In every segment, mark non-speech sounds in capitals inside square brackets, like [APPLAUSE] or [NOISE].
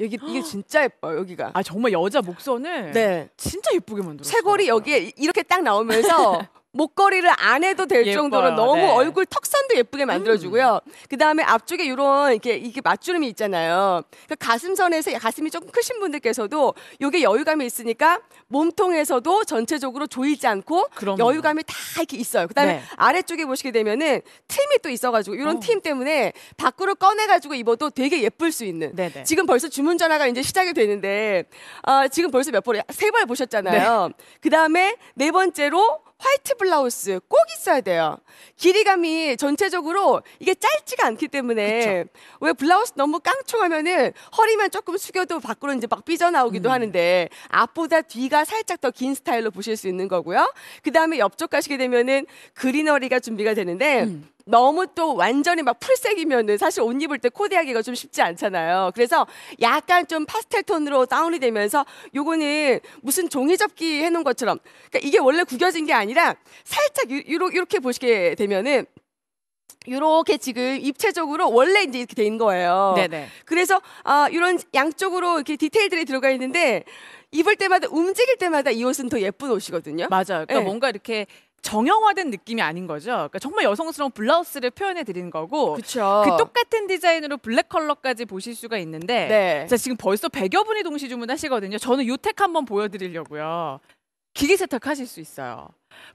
여기 이게 진짜 예뻐요 여기가. 아 정말 여자 목선을 네. 진짜 예쁘게 만들었어요. 쇄골이 여기에 이렇게 딱 나오면서 [LAUGHS] 네. 목걸이를 안 해도 될 예뻐요. 정도로 너무 네. 얼굴 턱선도 예쁘게 음. 만들어주고요. 음. 그 다음에 앞쪽에 이런 이렇게 이게 맞주름이 있잖아요. 그러니까 가슴선에서 가슴이 조금 크신 분들께서도 이게 여유감이 있으니까 몸통에서도 전체적으로 조이지 않고 그럼요. 여유감이 다 이렇게 있어요. 그 다음에 네. 아래쪽에 보시게 되면은 틈이 또 있어가지고 이런 어. 틈 때문에 밖으로 꺼내가지고 입어도 되게 예쁠 수 있는. 네네. 네. 지금 벌써 주문 전화가 이제 시작이 되는데 어, 지금 벌써 몇 번, 세 번 보셨잖아요. 네. 그 다음에 네 번째로 화이트 블라우스 꼭 있어야 돼요. 길이감이 전체적으로 이게 짧지가 않기 때문에 그쵸. 왜 블라우스 너무 깡총하면은 허리만 조금 숙여도 밖으로 이제 막 삐져나오기도 음. 하는데 앞보다 뒤가 살짝 더 긴 스타일로 보실 수 있는 거고요. 그 다음에 옆쪽 가시게 되면은 그리너리가 준비가 되는데 음. 너무 또 완전히 막 풀색이면은 사실 옷 입을 때 코디하기가 좀 쉽지 않잖아요. 그래서 약간 좀 파스텔 톤으로 다운이 되면서 요거는 무슨 종이 접기 해놓은 것처럼 그러니까 이게 원래 구겨진 게 아니라 살짝 이렇게 보시게 되면은 이렇게 지금 입체적으로 원래 이제 이렇게 돼 있는 거예요. 네네. 그래서 아, 이런 양쪽으로 이렇게 디테일들이 들어가 있는데 입을 때마다 움직일 때마다 이 옷은 더 예쁜 옷이거든요. 맞아요. 그러니까 네. 뭔가 이렇게 정형화된 느낌이 아닌 거죠. 그러니까 정말 여성스러운 블라우스를 표현해 드리는 거고 그쵸. 그 똑같은 디자인으로 블랙 컬러까지 보실 수가 있는데 네. 자 지금 벌써 100여 분이 동시 주문하시거든요. 저는 요텍 한번 보여드리려고요. 기기 세탁하실 수 있어요.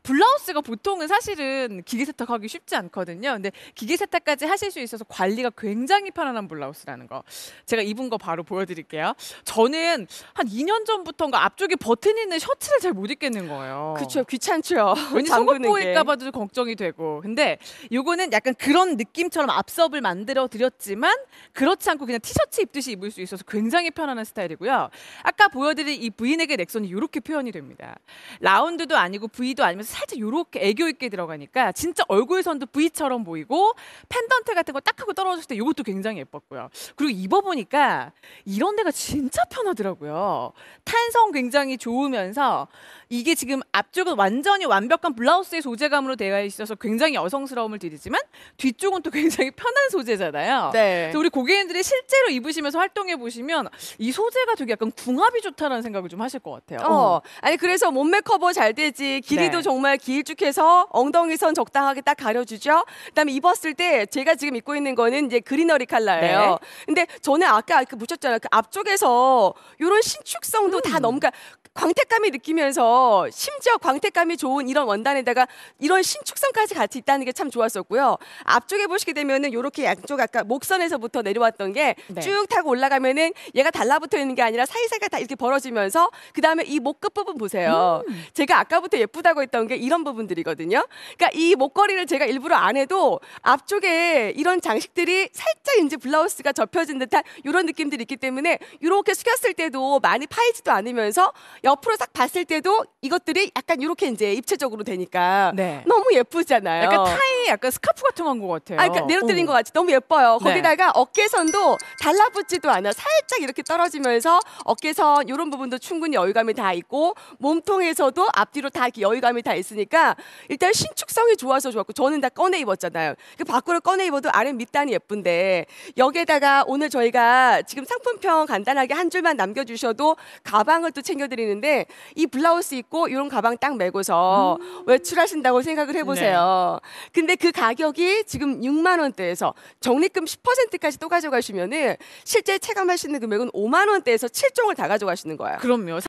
블라우스가 보통은 사실은 기계 세탁하기 쉽지 않거든요. 근데 기계 세탁까지 하실 수 있어서 관리가 굉장히 편안한 블라우스라는 거. 제가 입은 거 바로 보여드릴게요. 저는 한 2년 전부터인가 앞쪽에 버튼 있는 셔츠를 잘 못 입겠는 거예요. 그렇죠 귀찮죠. 왠지 속옷 [LAUGHS] 보일까봐도 걱정이 되고. 근데 요거는 약간 그런 느낌처럼 앞섭을 만들어 드렸지만 그렇지 않고 그냥 티셔츠 입듯이 입을 수 있어서 굉장히 편안한 스타일이고요. 아까 보여드린 이 브이넥의 넥선이 이렇게 표현이 됩니다. 라운드도 아니고 V도 아니면서 살짝 요렇게 애교 있게 들어가니까 진짜 얼굴선도 V처럼 보이고 팬던트 같은 거 딱 하고 떨어졌을 때 이것도 굉장히 예뻤고요. 그리고 입어보니까 이런 데가 진짜 편하더라고요. 탄성 굉장히 좋으면서 이게 지금 앞쪽은 완전히 완벽한 블라우스의 소재감으로 되어 있어서 굉장히 여성스러움을 드리지만 뒤쪽은 또 굉장히 편한 소재잖아요. 네. 우리 고객님들이 실제로 입으시면서 활동해 보시면 이 소재가 되게 약간 궁합이 좋다라는 생각을 좀 하실 것 같아요. 어. 아니 그래서 몸매 커버 잘 되지 길이 네. 다리도 네. 정말 길쭉해서 엉덩이선 적당하게 딱 가려주죠. 그다음에 입었을 때 제가 지금 입고 있는 거는 이제 그린어리 컬러예요. 네. 근데 저는 아까 그 묻혔잖아요. 그 앞쪽에서 이런 신축성도 다 너무 음. 그러니까 광택감이 느끼면서 심지어 광택감이 좋은 이런 원단에다가 이런 신축성까지 같이 있다는 게 참 좋았었고요. 앞쪽에 보시게 되면은 요렇게 양쪽 아까 목선에서부터 내려왔던 게쭉 네. 타고 올라가면은 얘가 달라붙어 있는 게 아니라 사이사이가 다 이렇게 벌어지면서 그다음에 이 목 끝부분 보세요. 음. 제가 아까부터 예쁘다고 했던 게 이런 부분들이거든요. 그러니까 이 목걸이를 제가 일부러 안 해도 앞쪽에 이런 장식들이 살짝 이제 블라우스가 접혀진 듯한 이런 느낌들이 있기 때문에 이렇게 숙였을 때도 많이 파이지도 않으면서 옆으로 싹 봤을 때도 이것들이 약간 이렇게 이제 입체적으로 되니까 네. 너무 예쁘잖아요. 약간 타이 약간 스카프 같은 건것 같아요. 아, 그러니까 내려뜨린 오. 것 같이 너무 예뻐요. 네. 거기다가 어깨선도 달라붙지도 않아 살짝 이렇게 떨어지면서 어깨선 이런 부분도 충분히 여유감이 다 있고 몸통에서도 앞뒤로 다 이렇게 여유감이 사이다 있으니까 일단 신축성이 좋아서 좋았고 저는 다 꺼내 입었잖아요. 그 밖으로 꺼내 입어도 아래 밑단이 예쁜데 여기에다가 오늘 저희가 지금 상품평 간단하게 한 줄만 남겨주셔도 가방을 또 챙겨드리는데 이 블라우스 입고 이런 가방 딱 메고서 음. 외출하신다고 생각을 해보세요. 네. 근데 그 가격이 지금 6만 원대에서 적립금 10%까지 또 가져가시면은 실제 체감하시는 금액은 5만 원대에서 7종을 다 가져가시는 거예요. 그럼요.